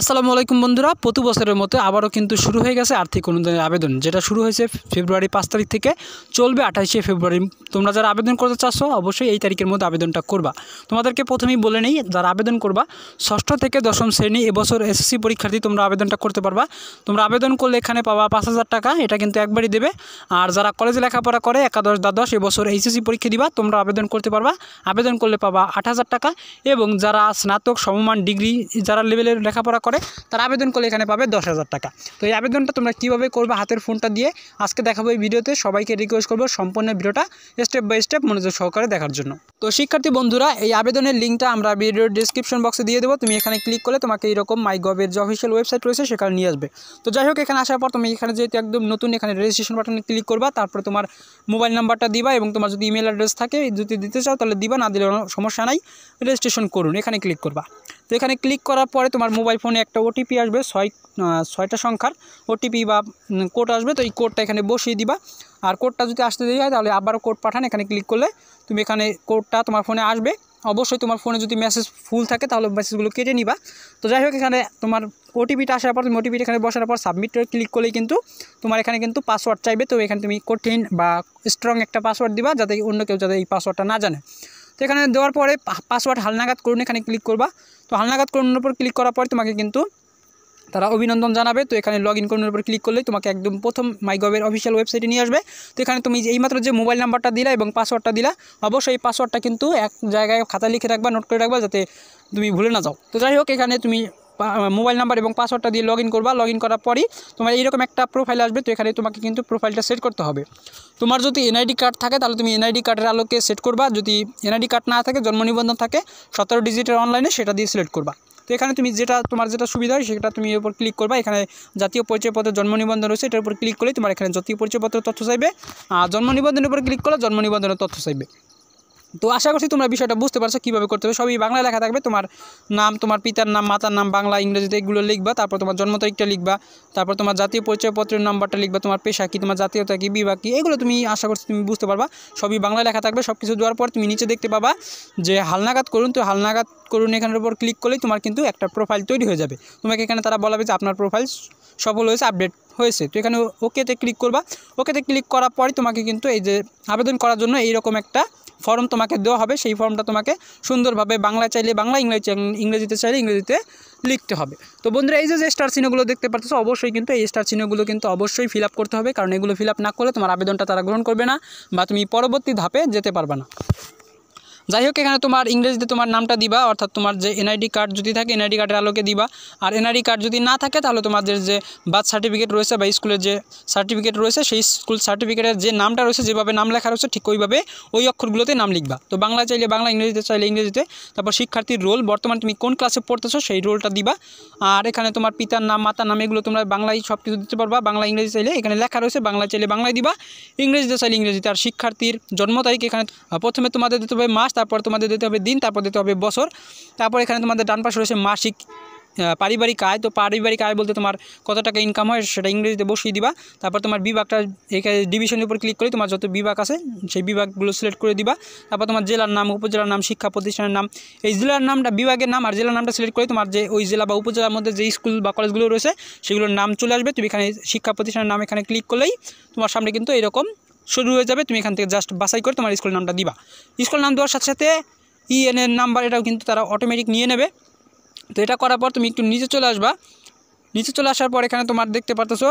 আসসালামু আলাইকুম বন্ধুরা প্রতি বছরের মতো আবারও কিন্তু শুরু হয়ে গেছে আর্থিক অনুদানের আবেদন যেটা শুরু হয়েছে ফেব্রুয়ারি পাঁচ তারিখ থেকে চলবে আঠাশে ফেব্রুয়ারি তোমরা যারা আবেদন করতে চাচ্ছ অবশ্যই এই তারিখের মধ্যে আবেদনটা করবা তোমাদেরকে প্রথমেই বলে নেই যারা আবেদন করবা ষষ্ঠ থেকে দশম শ্রেণী এবছর এসএসসি পরীক্ষার্থী তোমরা আবেদনটা করতে পারবা তোমরা আবেদন করলে এখানে পাবা পাঁচ হাজার টাকা এটা কিন্তু একবারই দেবে আর যারা কলেজে লেখাপড়া করে একাদশ দ্বাদশ এবছর এইচএসসি পরীক্ষা দিবা তোমরা আবেদন করতে পারবা আবেদন করলে পাবা আট টাকা এবং যারা স্নাতক সমমান ডিগ্রি যারা লেভেলের লেখাপড়া করে তারা আবেদন করলে এখানে পাবে দশ হাজার টাকা তো এই আবেদনটা তোমরা কীভাবে করবে হাতের ফোনটা দিয়ে আজকে দেখাবো এই ভিডিওতে সবাইকে রিকোয়েস্ট করবো সম্পূর্ণ ভিডিওটা স্টেপ বাই স্টেপ মনোযোগ সহকারে দেখার জন্য তো শিক্ষার্থী বন্ধুরা এই আবেদনের লিঙ্কটা আমরা ভিডিওর ডিসক্রিপশন বক্সে দিয়ে দেবো তুমি এখানে ক্লিক করলে তোমাকে এইরকম মাই গভের যে অফিসিয়াল ওয়েবসাইট রয়েছে সেখানে নিয়ে আসবে তো যাই হোক এখানে আসার পর তুমি এখানে যেহেতু একদম নতুন এখানে রেজিস্ট্রেশন বাটনে ক্লিক করবা তারপরে তোমার মোবাইল নাম্বারটা দিবা এবং তোমার যদি ইমেল অ্যাড্রেস থাকে যদি দিতে চাও তাহলে দিবা না দিলে সমস্যা নাই রেজিস্ট্রেশন করুন এখানে ক্লিক করবা তো এখানে ক্লিক করার পরে তোমার মোবাইল ফোনে একটা ওটিপি আসবে ছয় ছয়টা সংখ্যার ওটিপি বা কোড আসবে তো এই কোডটা এখানে বসিয়ে দিবা আর কোডটা যদি আসতে দেরি হয় তাহলে আবারও কোড পাঠান এখানে ক্লিক করলে তুমি এখানে কোডটা তোমার ফোনে আসবে অবশ্যই তোমার ফোনে যদি মেসেজ ফুল থাকে তাহলে মেসেজগুলো কেটে নিবা তো যাই হোক এখানে তোমার ওটিপিটা আসার পর তুমি ওটিপিটা এখানে বসার পর সাবমিটে ক্লিক করলেই কিন্তু তোমার এখানে কিন্তু পাসওয়ার্ড চাইবে তো এখানে তুমি কঠিন বা স্ট্রং একটা পাসওয়ার্ড দিবা যাতে অন্য কেউ যাতে এই পাসওয়ার্ডটা না জানে তো এখানে দেওয়ার পরে পাসওয়ার্ড হালনাগাদ করুন এখানে ক্লিক করবা তো হালনাগাদ করুনের উপর ক্লিক করার পর তোমাকে কিন্তু তারা অভিনন্দন জানাবে তো এখানে লগ ইন করুনের উপর ক্লিক করলে তোমাকে একদম প্রথম মাইগভের অফিসিয়াল ওয়েবসাইটে নিয়ে আসবে তো এখানে তুমি এইমাত্র যে মোবাইল নাম্বারটা দিলা এবং পাসওয়ার্ডটা দিলা অবশ্যই এই পাসওয়ার্ডটা কিন্তু এক জায়গায় খাতা লিখে রাখবা নোট করে রাখবা যাতে তুমি ভুলে না যাও তো যাই হোক এখানে তুমি মোবাইল নাম্বার এবং পাসওয়ার্ডটা দিয়ে লগ ইন করবা লগ ইন করার পরই তোমার এইরকম একটা প্রোফাইল আসবে তো এখানে তোমাকে কিন্তু প্রোফাইলটা সেট করতে হবে তোমার যদি এনআইডি কার্ড থাকে তাহলে তুমি এনআইডি কার্ডের আলোকে সেট করবা যদি এনআইডি কার্ড না থাকে জন্ম নিবন্ধন থাকে সতেরো ডিজিটের অনলাইনে সেটা দিয়ে সিলেক্ট করবা তো এখানে তুমি যেটা তোমার যেটা সুবিধা হয় সেটা তুমি এর ক্লিক করবা এখানে জাতীয় পরিচয়পত্র জন্ম নিবন্ধন রয়েছে এটার উপর ক্লিক করলে তোমার এখানে জাতীয় পরিচয়পত্র তথ্য চাইবে জন্ম নিবন্ধনের উপর ক্লিক করলে জন্ম নিবন্ধনের তথ্য চাইবে তো আশা করছি তোমরা বিষয়টা বুঝতে পারছো কীভাবে করতে হবে সবই বাংলায় লেখা থাকবে তোমার নাম তোমার পিতার নাম মাতার নাম বাংলা ইংরেজিতে এগুলো লিখবা তারপর তোমার জন্ম তারিখটা লিখবা তারপর তোমার জাতীয় পরিচয়পত্রের নাম্বারটা লিখবা তোমার পেশা কী তোমার জাতীয়তা কী বিভাগ কী এগুলো তুমি আশা করছি তুমি বুঝতে পারবা সবই বাংলায় লেখা থাকবে সব কিছু দেওয়ার পর তুমি নিচে দেখতে পাবা যে হালনাগাদ করুন তো হালনাগাদ করুন এখানের উপর ক্লিক করলেই তোমার কিন্তু একটা প্রোফাইল তৈরি হয়ে যাবে তোমাকে এখানে তারা বলাবে যে আপনার প্রোফাইল সফল হয়েছে আপডেট হয়েছে তো এখানে ওকেতে ক্লিক করবা ওকেতে ক্লিক করার পরই তোমাকে কিন্তু এই যে আবেদন করার জন্য এইরকম একটা ফর্ম তোমাকে দেওয়া হবে সেই ফর্মটা তোমাকে সুন্দরভাবে বাংলা চাইলে বাংলা ইংরেজি ইংরেজিতে চাইলে ইংরেজিতে লিখতে হবে তো বন্ধুরা এই যে যে স্টার চিহ্নগুলো দেখতে পাচ্ছ অবশ্যই কিন্তু এই স্টার চিহ্নগুলো কিন্তু অবশ্যই ফিল করতে হবে কারণ এগুলো ফিল না করলে তোমার আবেদনটা তারা গ্রহণ করবে না বা তুমি পরবর্তী ধাপে যেতে পারবে না যাই হোক এখানে তোমার ইংরেজিতে তোমার নামটা দিবা অর্থাৎ তোমার যে এনআইডি কার্ড যদি থাকে এনআইডি কার্ডের আলোকে দিবা আর এনআইডি কার্ড যদি না থাকে তাহলে তোমাদের যে বার্থ সার্টিফিকেট রয়েছে বা স্কুলের যে সার্টিফিকেট রয়েছে সেই স্কুল সার্টিফিকেটের যে নামটা রয়েছে যেভাবে নাম লেখা রয়েছে ঠিক ওইভাবে ওই অক্ষরগুলোতে নাম লিখবা তো বাংলা চাইলে বাংলা ইংরেজিতে চাইলে ইংরেজিতে তারপর শিক্ষার্থীর রোল বর্তমানে তুমি কোন ক্লাসে পড়তেছো সেই রোলটা দিবা আর এখানে তোমার পিতার নাম মাতার নাম এগুলো তোমরা বাংলায় সব কিছু দিতে পারবা বাংলা ইংরেজি চাইলে এখানে লেখা রয়েছে বাংলা চাইলে বাংলায় দিবা ইংরেজিতে চাইলে ইংরেজিতে আর শিক্ষার্থীর জন্ম তারিখ এখানে প্রথমে তোমাদের দিতে হবে মাস তারপর তোমাদের দিতে হবে দিন তারপর দিতে হবে বছর তারপর এখানে তোমাদের ডান পাশে রয়েছে মাসিক পারিবারিক আয় তো পারিবারিক আয় বলতে তোমার কত টাকা ইনকাম হয় সেটা ইংরেজিতে বসিয়ে দিবা তারপর তোমার বিভাগটা এখানে ডিভিশনের উপর ক্লিক করে তোমার যত বিভাগ আছে সেই বিভাগগুলো সিলেক্ট করে দিবা তারপর তোমার জেলার নাম উপজেলার নাম শিক্ষা প্রতিষ্ঠানের নাম এই জেলার নামটা বিভাগের নাম আর জেলার নামটা সিলেক্ট করে তোমার যে ওই জেলা বা উপজেলার মধ্যে যে স্কুল বা কলেজগুলো রয়েছে সেগুলোর নাম চলে আসবে তুমি এখানে শিক্ষা প্রতিষ্ঠানের নাম এখানে ক্লিক করলেই তোমার সামনে কিন্তু এরকম শুরু হয়ে যাবে তুমি এখান থেকে জাস্ট বাছাই করে তোমার স্কুল নামটা দিবা স্কুল নাম দেওয়ার সাথে সাথে e এর নাম্বার এটাও কিন্তু তারা অটোমেটিক নিয়ে নেবে তো এটা করার পর তুমি একটু নিচে চলে আসবা নিচে চলে আসার পর এখানে তোমার দেখতে পারতেছো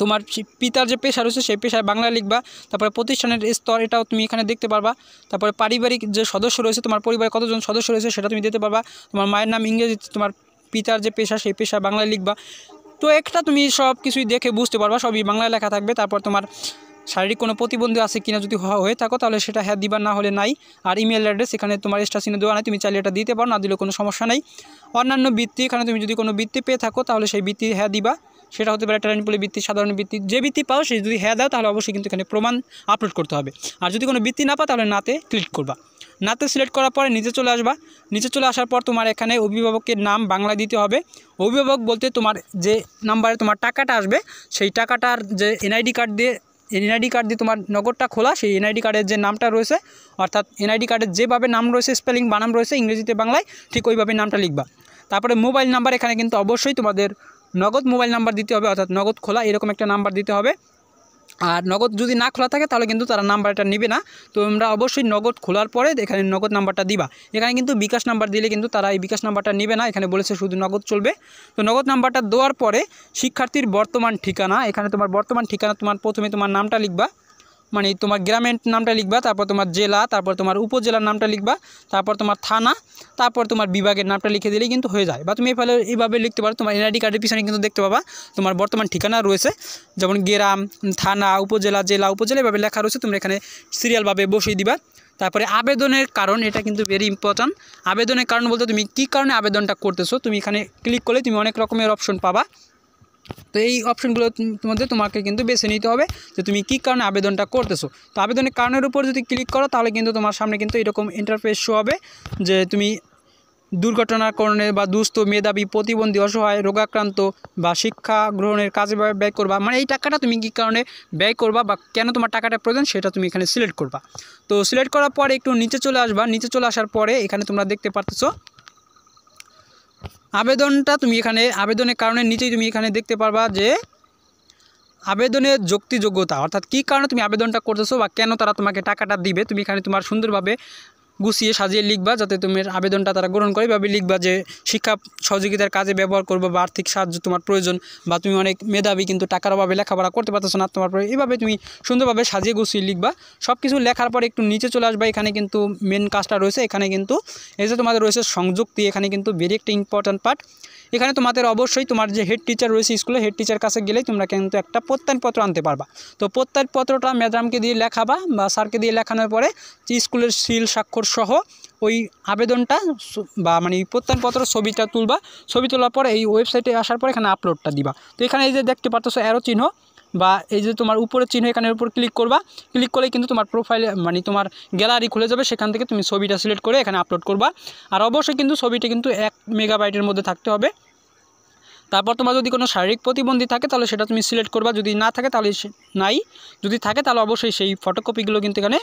তোমার পিতার যে পেশা রয়েছে সেই পেশায় বাংলা লিখবা তারপরে প্রতিষ্ঠানের স্তর এটাও তুমি এখানে দেখতে পারবা তারপরে পারিবারিক যে সদস্য রয়েছে তোমার পরিবারে কতজন সদস্য রয়েছে সেটা তুমি দিতে পারবা তোমার মায়ের নাম ইংরেজিতে তোমার পিতার যে পেশা সেই পেশায় বাংলায় লিখবা তো একটা তুমি সব কিছুই দেখে বুঝতে পারবা সবই বাংলায় লেখা থাকবে তারপর তোমার শারীরিক কোনো প্রতিবন্ধী আছে কিনা যদি হয়ে থাকো তাহলে সেটা হ্যাঁ দিবা না হলে নাই আর ইমেল অ্যাড্রেস এখানে তোমার এক্সট্রা দেওয়া নাই তুমি চাইলে এটা দিতে পারো না দিলে কোনো সমস্যা নাই অন্যান্য বৃত্তি এখানে তুমি যদি কোনো বৃত্তি পেয়ে থাকো তাহলে সেই বৃত্তি হ্যাঁ দিবা সেটা হতে পারে ট্যালেন্টপুলি বৃত্তি সাধারণ বৃত্তি যে বৃত্তি পাও সে যদি হ্যাঁ দাও তাহলে অবশ্যই কিন্তু এখানে প্রমাণ আপলোড করতে হবে আর যদি কোনো বৃত্তি না পাও তাহলে নাতে ক্লিক করবা নাতে সিলেক্ট করার পরে নিচে চলে আসবা নিচে চলে আসার পর তোমার এখানে অভিভাবকের নাম বাংলা দিতে হবে অভিভাবক বলতে তোমার যে নাম্বারে তোমার টাকাটা আসবে সেই টাকাটার যে এনআইডি কার্ড দিয়ে এনআইডি কার্ড দিয়ে তোমার নগরটা খোলা সেই এনআইডি কার্ডের যে নামটা রয়েছে অর্থাৎ এনআইডি কার্ডের যেভাবে নাম রয়েছে স্পেলিং বানাম রয়েছে ইংরেজিতে বাংলায় ঠিক ওইভাবে নামটা লিখবা তারপরে মোবাইল নাম্বার এখানে কিন্তু অবশ্যই তোমাদের নগদ মোবাইল নাম্বার দিতে হবে অর্থাৎ নগদ খোলা এরকম একটা নাম্বার দিতে হবে আর নগদ যদি না খোলা থাকে তাহলে কিন্তু তারা নাম্বারটা নেবে না তোমরা অবশ্যই নগদ খোলার পরে এখানে নগদ নাম্বারটা দিবা এখানে কিন্তু বিকাশ নাম্বার দিলে কিন্তু তারা এই বিকাশ নাম্বারটা নেবে না এখানে বলেছে শুধু নগদ চলবে তো নগদ নাম্বারটা দেওয়ার পরে শিক্ষার্থীর বর্তমান ঠিকানা এখানে তোমার বর্তমান ঠিকানা তোমার প্রথমে তোমার নামটা লিখবা মানে তোমার গ্রামের নামটা লিখবা তারপর তোমার জেলা তারপর তোমার উপজেলার নামটা লিখবা তারপর তোমার থানা তারপর তোমার বিভাগের নামটা লিখে দিলেই কিন্তু হয়ে যায় বা তুমি এভাবে এইভাবে লিখতে পারো তোমার এনআইডি কার্ডের পিছনে কিন্তু দেখতে পাবা তোমার বর্তমান ঠিকানা রয়েছে যেমন গ্রাম থানা উপজেলা জেলা উপজেলা এভাবে লেখা রয়েছে তোমরা এখানে সিরিয়ালভাবে বসিয়ে দিবা তারপরে আবেদনের কারণ এটা কিন্তু ভেরি ইম্পর্ট্যান্ট আবেদনের কারণ বলতে তুমি কি কারণে আবেদনটা করতেছো তুমি এখানে ক্লিক করলে তুমি অনেক রকমের অপশন পাবা তো এই অপশনগুলো মধ্যে তোমাকে কিন্তু বেছে নিতে হবে যে তুমি কী কারণে আবেদনটা করতেছো তো আবেদনের কারণের উপর যদি ক্লিক করো তাহলে কিন্তু তোমার সামনে কিন্তু এরকম ইন্টারফেস শো হবে যে তুমি দুর্ঘটনার কারণে বা দুস্থ মেধাবী প্রতিবন্ধী অসহায় রোগাক্রান্ত বা শিক্ষা গ্রহণের কাজে ব্যয় করবা মানে এই টাকাটা তুমি কী কারণে ব্যয় করবা বা কেন তোমার টাকাটা প্রয়োজন সেটা তুমি এখানে সিলেক্ট করবা তো সিলেক্ট করার পরে একটু নিচে চলে আসবা নিচে চলে আসার পরে এখানে তোমরা দেখতে পারতেছো আবেদনটা তুমি এখানে আবেদনের কারণে নিচেই তুমি এখানে দেখতে পারবা যে আবেদনের যুক্তিযোগ্যতা অর্থাৎ কী কারণে তুমি আবেদনটা করতেছো বা কেন তারা তোমাকে টাকাটা দিবে তুমি এখানে তোমার সুন্দরভাবে গুছিয়ে সাজিয়ে লিখবা যাতে তুমি আবেদনটা তারা গ্রহণ করে এভাবে লিখবা যে শিক্ষা সহযোগিতার কাজে ব্যবহার করবো বা আর্থিক সাহায্য তোমার প্রয়োজন বা তুমি অনেক মেধাবী কিন্তু টাকার অভাবে লেখাপড়া করতে পারতেছো না তোমার এভাবে তুমি সুন্দরভাবে সাজিয়ে গুছিয়ে লিখবা সব কিছু লেখার পর একটু নিচে চলে আসবা এখানে কিন্তু মেন কাজটা রয়েছে এখানে কিন্তু এই যে তোমাদের রয়েছে সংযুক্তি এখানে কিন্তু ভেরি একটা ইম্পর্ট্যান্ট পার্ট এখানে তোমাদের অবশ্যই তোমার যে হেড টিচার রয়েছে স্কুলে হেড টিচার কাছে গেলেই তোমরা কিন্তু একটা প্রত্যয়নপত্র আনতে পারবা তো প্রত্যয়নপত্রটা ম্যাডামকে দিয়ে লেখাবা বা স্যারকে দিয়ে লেখানোর পরে স্কুলের সিল স্বাক্ষর সহ ওই আবেদনটা বা মানে প্রত্যয়নপত্র ছবিটা তুলবা ছবি তোলার পরে এই ওয়েবসাইটে আসার পর এখানে আপলোডটা দিবা তো এখানে এই যে দেখতে পারতো অ্যারো চিহ্ন বা এই যে তোমার উপরে চিহ্ন এখানের উপর ক্লিক করবা ক্লিক করলে কিন্তু তোমার প্রোফাইলে মানে তোমার গ্যালারি খুলে যাবে সেখান থেকে তুমি ছবিটা সিলেক্ট করে এখানে আপলোড করবা আর অবশ্যই কিন্তু ছবিটা কিন্তু এক মেগাবাইটের মধ্যে থাকতে হবে তারপর তোমার যদি কোনো শারীরিক প্রতিবন্ধী থাকে তাহলে সেটা তুমি সিলেক্ট করবা যদি না থাকে তাহলে নাই যদি থাকে তাহলে অবশ্যই সেই ফটোকপিগুলো কিন্তু এখানে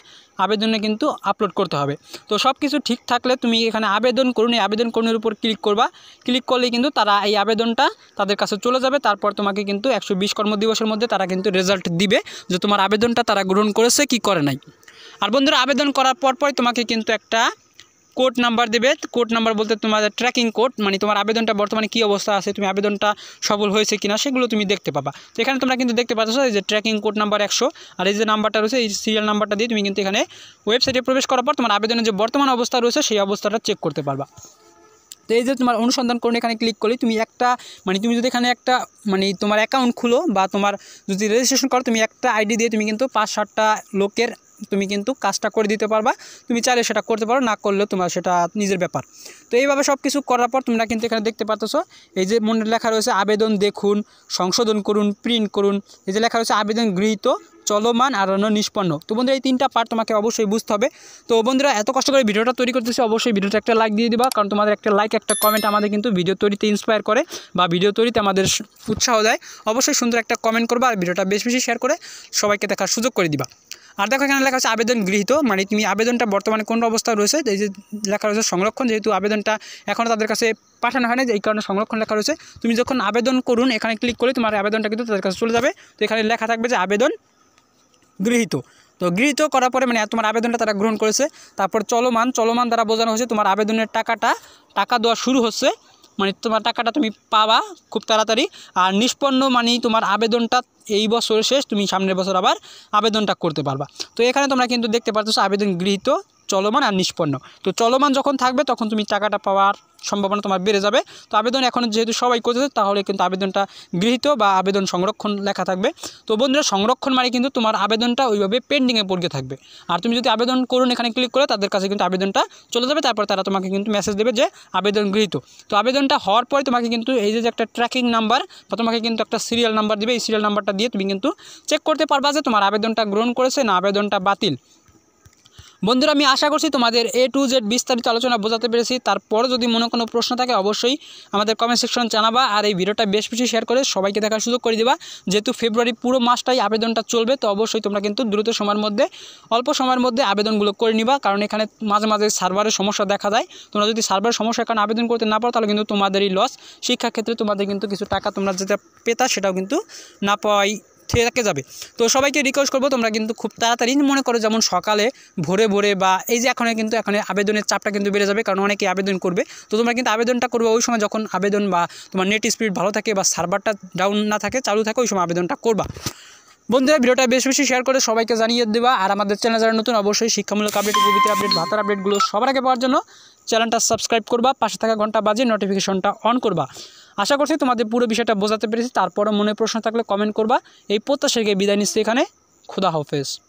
আবেদনে কিন্তু আপলোড করতে হবে তো সব কিছু ঠিক থাকলে তুমি এখানে আবেদন করুন এই আবেদন করুনের উপর ক্লিক করবা ক্লিক করলেই কিন্তু তারা এই আবেদনটা তাদের কাছে চলে যাবে তারপর তোমাকে কিন্তু একশো বিশ কর্মদিবসের মধ্যে তারা কিন্তু রেজাল্ট দিবে যে তোমার আবেদনটা তারা গ্রহণ করেছে কি করে নাই আর বন্ধুরা আবেদন করার পর তোমাকে কিন্তু একটা কোড নাম্বার দেবে কোড নাম্বার বলতে তোমার ট্র্যাকিং কোড মানে তোমার আবেদনটা বর্তমানে কী অবস্থা আছে তুমি আবেদনটা সফল হয়েছে কিনা সেগুলো তুমি দেখতে পাবা তো এখানে তোমরা কিন্তু দেখতে পাচ্ছ যে ট্র্যাকিং কোড নাম্বার একশো আর এই যে নাম্বারটা রয়েছে এই সিরিয়াল নাম্বারটা দিয়ে তুমি কিন্তু এখানে ওয়েবসাইটে প্রবেশ করার পর তোমার আবেদনের যে বর্তমান অবস্থা রয়েছে সেই অবস্থাটা চেক করতে পারবা তো এই যে তোমার অনুসন্ধান করুন এখানে ক্লিক করলে তুমি একটা মানে তুমি যদি এখানে একটা মানে তোমার অ্যাকাউন্ট খুলো বা তোমার যদি রেজিস্ট্রেশন করো তুমি একটা আইডি দিয়ে তুমি কিন্তু পাঁচ সাতটা লোকের তুমি কিন্তু কাজটা করে দিতে পারবা তুমি চাইলে সেটা করতে পারো না করলেও তোমার সেটা নিজের ব্যাপার তো এইভাবে সব কিছু করার পর তোমরা কিন্তু এখানে দেখতে পাচ্ছ এই যে মনে লেখা রয়েছে আবেদন দেখুন সংশোধন করুন প্রিন্ট করুন এই যে লেখা রয়েছে আবেদন গৃহীত চলমান আর অন্য নিষ্পন্ন তো বন্ধুরা এই তিনটা পার্ট তোমাকে অবশ্যই বুঝতে হবে তো বন্ধুরা এত কষ্ট করে ভিডিওটা তৈরি করতেছি অবশ্যই ভিডিওটা একটা লাইক দিয়ে দেবা কারণ তোমাদের একটা লাইক একটা কমেন্ট আমাদের কিন্তু ভিডিও তৈরিতে ইন্সপায়ার করে বা ভিডিও তৈরিতে আমাদের উৎসাহ দেয় অবশ্যই সুন্দর একটা কমেন্ট করবা আর ভিডিওটা বেশ বেশি শেয়ার করে সবাইকে দেখার সুযোগ করে দিবা আর দেখো এখানে লেখা আছে আবেদন গৃহীত মানে তুমি আবেদনটা বর্তমানে কোন অবস্থায় রয়েছে এই যে লেখা রয়েছে সংরক্ষণ যেহেতু আবেদনটা এখনও তাদের কাছে পাঠানো হয়নি এই কারণে সংরক্ষণ লেখা রয়েছে তুমি যখন আবেদন করুন এখানে ক্লিক করলে তোমার আবেদনটা কিন্তু তাদের কাছে চলে যাবে তো এখানে লেখা থাকবে যে আবেদন গৃহীত তো গৃহীত করার পরে মানে তোমার আবেদনটা তারা গ্রহণ করেছে তারপর চলমান চলমান দ্বারা বোঝানো হয়েছে তোমার আবেদনের টাকাটা টাকা দেওয়া শুরু হচ্ছে মানে তোমার টাকাটা তুমি পাবা খুব তাড়াতাড়ি আর নিষ্পন্ন মানে তোমার আবেদনটা এই বছর শেষ তুমি সামনের বছর আবার আবেদনটা করতে পারবা তো এখানে তোমরা কিন্তু দেখতে পারতেছো আবেদন গৃহীত চলমান আর নিষ্পন্ন তো চলমান যখন থাকবে তখন তুমি টাকাটা পাওয়ার সম্ভাবনা তোমার বেড়ে যাবে তো আবেদন এখন যেহেতু সবাই করতেছে তাহলে কিন্তু আবেদনটা গৃহীত বা আবেদন সংরক্ষণ লেখা থাকবে তো বন্ধুরা সংরক্ষণ মানে কিন্তু তোমার আবেদনটা ওইভাবে পেন্ডিংয়ে পড়ে থাকবে আর তুমি যদি আবেদন করুন এখানে ক্লিক করে তাদের কাছে কিন্তু আবেদনটা চলে যাবে তারপর তারা তোমাকে কিন্তু মেসেজ দেবে যে আবেদন গৃহীত তো আবেদনটা হওয়ার পরে তোমাকে কিন্তু এই যে একটা ট্র্যাকিং নাম্বার বা তোমাকে কিন্তু একটা সিরিয়াল নাম্বার দেবে এই সিরিয়াল নাম্বারটা দিয়ে তুমি কিন্তু চেক করতে পারবা যে তোমার আবেদনটা গ্রহণ করেছে না আবেদনটা বাতিল বন্ধুরা আমি আশা করছি তোমাদের এ টু জেড বিস্তারিত আলোচনা বোঝাতে পেরেছি তারপর যদি মনে কোনো প্রশ্ন থাকে অবশ্যই আমাদের কমেন্ট সেকশন জানাবা আর এই ভিডিওটা বেশ বেশি শেয়ার করে সবাইকে দেখার সুযোগ করে দেবা যেহেতু ফেব্রুয়ারি পুরো মাসটাই আবেদনটা চলবে তো অবশ্যই তোমরা কিন্তু দ্রুত সময়ের মধ্যে অল্প সময়ের মধ্যে আবেদনগুলো করে নিবা কারণ এখানে মাঝে মাঝে সার্ভারের সমস্যা দেখা যায় তোমরা যদি সার্ভারের সমস্যার কারণে আবেদন করতে না পারো তাহলে কিন্তু তোমাদেরই লস শিক্ষাক্ষেত্রে তোমাদের কিন্তু কিছু টাকা তোমরা যেটা পেতা সেটাও কিন্তু না পাওয়াই থেকে যাবে তো সবাইকে রিকোয়েস্ট করবো তোমরা কিন্তু খুব তাড়াতাড়ি মনে করো যেমন সকালে ভোরে ভোরে বা এই যে এখন কিন্তু এখানে আবেদনের চাপটা কিন্তু বেড়ে যাবে কারণ অনেকে আবেদন করবে তো তোমরা কিন্তু আবেদনটা করবে ওই সময় যখন আবেদন বা তোমার নেট স্পিড ভালো থাকে বা সার্ভারটা ডাউন না থাকে চালু থাকে ওই সময় আবেদনটা করবা বন্ধুরা ভিডিওটা বেশ বেশি শেয়ার করে সবাইকে জানিয়ে দেবা আর আমাদের চ্যানেল যারা নতুন অবশ্যই শিক্ষামূলক আপডেট কবিতার আপডেট ভাতার আপডেটগুলো সবার আগে পাওয়ার জন্য চ্যানেলটা সাবস্ক্রাইব করবা পাশে থাকা ঘন্টা বাজে নোটিফিকেশনটা অন করবা আশা করছি তোমাদের পুরো বিষয়টা বোঝাতে পেরেছি তারপরও মনে প্রশ্ন থাকলে কমেন্ট করবা এই প্রত্যাশাকে বিদায় নিচ্ছি এখানে খুদা হাফেজ